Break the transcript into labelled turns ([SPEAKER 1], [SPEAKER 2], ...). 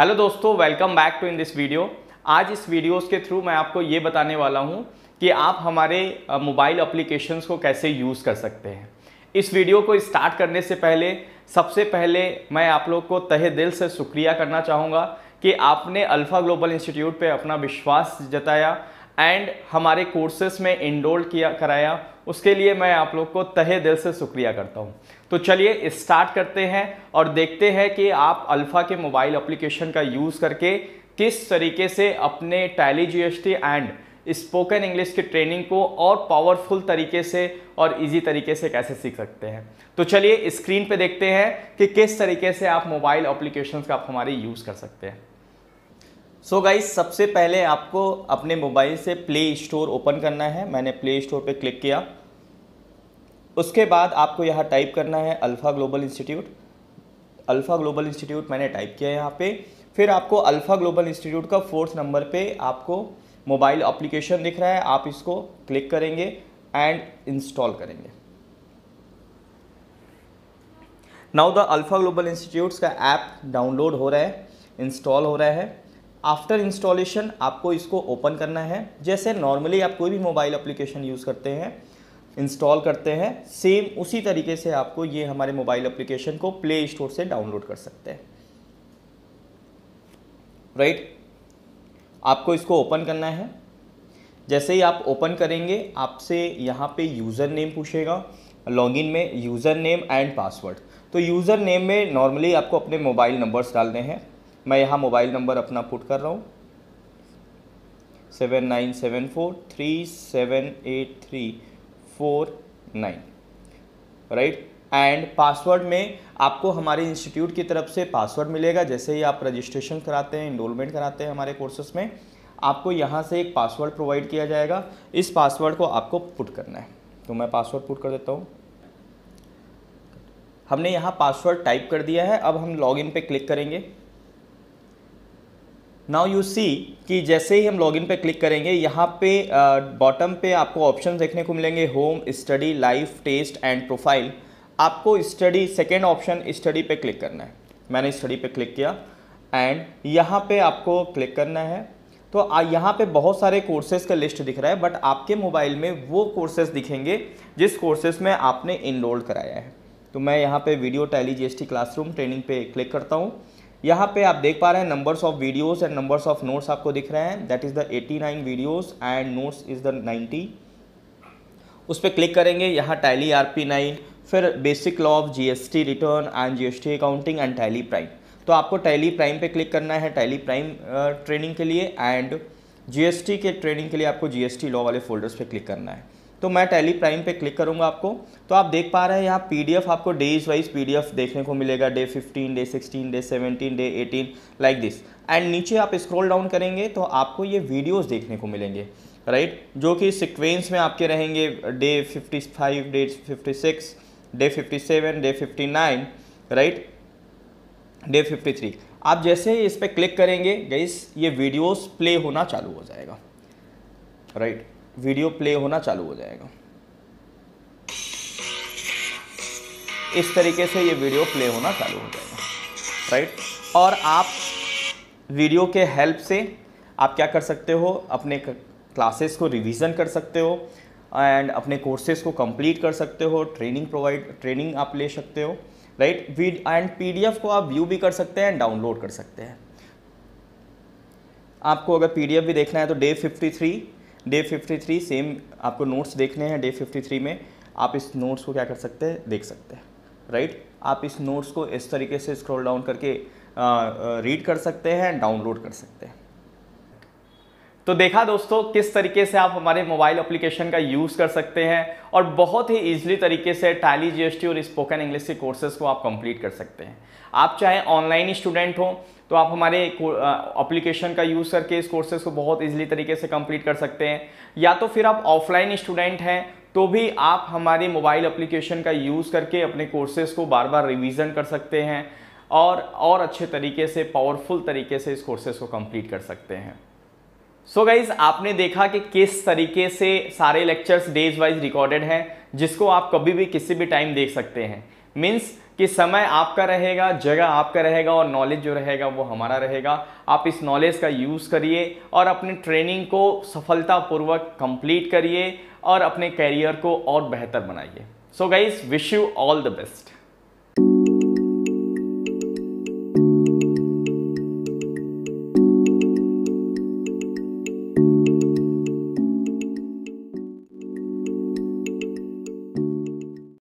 [SPEAKER 1] Hello दोस्तों welcome back to in this video आज इस वीडियोस के थ्रू मैं आपको ये बताने वाला हूँ कि आप हमारे मोबाइल अप्लीकेशंस को कैसे यूज़ कर सकते हैं इस वीडियो को स्टार्ट करने से पहले सबसे पहले मैं आप लोग को तहे दिल से शुक्रिया करना चाहूँगा कि आपने अल्फ़ा ग्लोबल इंस्टीट्यूट पर अपना विश्वास जताया एंड हमारे कोर्सेस में इनरोल किया कराया उसके लिए मैं आप लोग को तहे दिल से शुक्रिया करता हूँ तो चलिए स्टार्ट करते हैं और देखते हैं कि आप अल्फ़ा के मोबाइल अप्लीकेशन का यूज़ करके किस तरीके से अपने Tally G and spoken English की ट्रेनिंग को और पावरफुल तरीके से और इजी तरीके से कैसे सीख सकते हैं तो चलिए स्क्रीन पे देखते हैं कि किस तरीके से आप मोबाइल अप्लीकेशन का आप हमारे यूज़ कर सकते हैं सो so सबसे पहले आपको अपने मोबाइल से प्ले स्टोर ओपन करना है मैंने प्ले स्टोर पे क्लिक किया उसके बाद आपको यहाँ टाइप करना है Alpha Global Institute Alpha Global Institute मैंने टाइप किया यहाँ पे फिर आपको अल्फ़ा ग्लोबल इंस्टीट्यूट का फोर्थ नंबर पे आपको मोबाइल एप्लीकेशन दिख रहा है आप इसको क्लिक करेंगे एंड इंस्टॉल करेंगे now the Alpha Global Institutes का ऐप डाउनलोड हो रहा है इंस्टॉल हो रहा है आफ्टर इंस्टॉलेशन आपको इसको ओपन करना है जैसे नॉर्मली आप कोई भी मोबाइल एप्लीकेशन यूज़ करते हैं इंस्टॉल करते हैं सेम उसी तरीके से आपको ये हमारे मोबाइल एप्लीकेशन को प्ले स्टोर से डाउनलोड कर सकते हैं राइट right? आपको इसको ओपन करना है जैसे ही आप ओपन करेंगे आपसे यहाँ पे यूज़र नेम पूछेगा लॉगिन में यूज़र नेम एंड पासवर्ड तो यूज़र नेम में नॉर्मली आपको अपने मोबाइल नंबर्स डालने हैं मैं यहाँ मोबाइल नंबर अपना पुट कर रहा हूँ seven nine seven four three seven eight three four nine right and password में आपको हमारे इंस्टीट्यूट की तरफ से पासवर्ड मिलेगा जैसे ही आप रजिस्ट्रेशन कराते हैं इनरोलमेंट कराते हैं हमारे कोर्सेज में आपको यहाँ से एक पासवर्ड प्रोवाइड किया जाएगा इस पासवर्ड को आपको पुट करना है तो मैं पासवर्ड पुट कर देता हूँ हमने यहाँ पासवर्ड टाइप कर दिया है अब हम इन पे क्लिक करेंगे नाउ यू सी कि जैसे ही हम लॉगिन पे क्लिक करेंगे यहाँ पे बॉटम पे आपको ऑप्शन देखने को मिलेंगे home study life test and profile आपको स्टडी सेकेंड ऑप्शन स्टडी पे क्लिक करना है मैंने स्टडी पे क्लिक किया एंड यहाँ पे आपको क्लिक करना है तो यहाँ पे बहुत सारे कोर्सेज का लिस्ट दिख रहा है बट आपके मोबाइल में वो कोर्सेज दिखेंगे जिस कोर्सेज में आपने इनरोल कराया है तो मैं यहाँ पे video Tally GST classroom training पे क्लिक करता हूँ यहाँ पे आप देख पा रहे हैं numbers of videos and numbers of notes आपको दिख रहे हैं that is the 89 videos and notes is the 90 उस पर क्लिक करेंगे यहाँ टैली आर पी नाइन फिर basic law of G S T return and G S T accounting and Tally Prime तो आपको टैली प्राइम पे क्लिक करना है टैली प्राइम ट्रेनिंग के लिए एंड जीएसटी के ट्रेनिंग के लिए आपको जीएसटी लॉ वाले फोल्डर्स पे क्लिक करना है तो मैं टेली प्राइम पे क्लिक करूँगा आपको तो आप देख पा रहे हैं यहाँ पी आपको डेज वाइज पी देखने को मिलेगा day fifteen day sixteen day seventeen day eighteen like this and नीचे आप स्क्रॉल डाउन करेंगे तो आपको ये वीडियोज़ देखने को मिलेंगे राइट right? जो कि सिक्वेंस में आपके रहेंगे day 55 day 56 day 57 day 59 right day 53 आप जैसे ही इस पर क्लिक करेंगे गई ये वीडियोस प्ले होना चालू हो जाएगा राइट right. वीडियो प्ले होना चालू हो जाएगा इस तरीके से ये वीडियो प्ले होना चालू हो जाएगा राइट और आप वीडियो के हेल्प से आप क्या कर सकते हो अपने क्लासेस को रिवीजन कर सकते हो एंड अपने कोर्सेज को कंप्लीट कर सकते हो ट्रेनिंग प्रोवाइड ट्रेनिंग आप ले सकते हो राइट वीड एंड पीडीएफ को आप व्यू भी कर सकते हैं एंड डाउनलोड कर सकते हैं आपको अगर पीडीएफ भी देखना है तो डे 53 डे 53 सेम आपको नोट्स देखने हैं डे 53 में आप इस नोट्स को क्या कर सकते हैं देख सकते हैं राइट आप इस नोट्स को इस तरीके से स्क्रॉल डाउन करके रीड कर सकते हैं डाउनलोड कर सकते हैं तो देखा दोस्तों किस तरीके से आप हमारे मोबाइल एप्लीकेशन का यूज़ कर सकते हैं और बहुत ही इजीली तरीके से टैली जीएसटी और स्पोकन इंग्लिश के कोर्सेज को आप कंप्लीट कर सकते हैं आप चाहे ऑनलाइन स्टूडेंट हो तो आप हमारे एप्लीकेशन का यूज़ करके इस कोर्सेज को बहुत ईजिली तरीके से कंप्लीट कर सकते हैं या तो फिर आप ऑफलाइन स्टूडेंट हैं तो भी आप हमारे मोबाइल एप्लीकेशन का यूज़ करके अपने कोर्सेज को बार बार रिविज़न कर सकते हैं और और अच्छे तरीके से पावरफुल तरीके से इस कोर्सेज को कंप्लीट कर सकते हैं सो so गाइज आपने देखा कि किस तरीके से सारे लेक्चर्स डेज वाइज रिकॉर्डेड हैं जिसको आप कभी भी किसी भी टाइम देख सकते हैं मीन्स कि समय आपका रहेगा जगह आपका रहेगा और नॉलेज जो रहेगा वो हमारा रहेगा आप इस नॉलेज का यूज़ करिए और अपने ट्रेनिंग को सफलतापूर्वक कंप्लीट करिए और अपने कैरियर को और बेहतर बनाइए so guys wish you all the best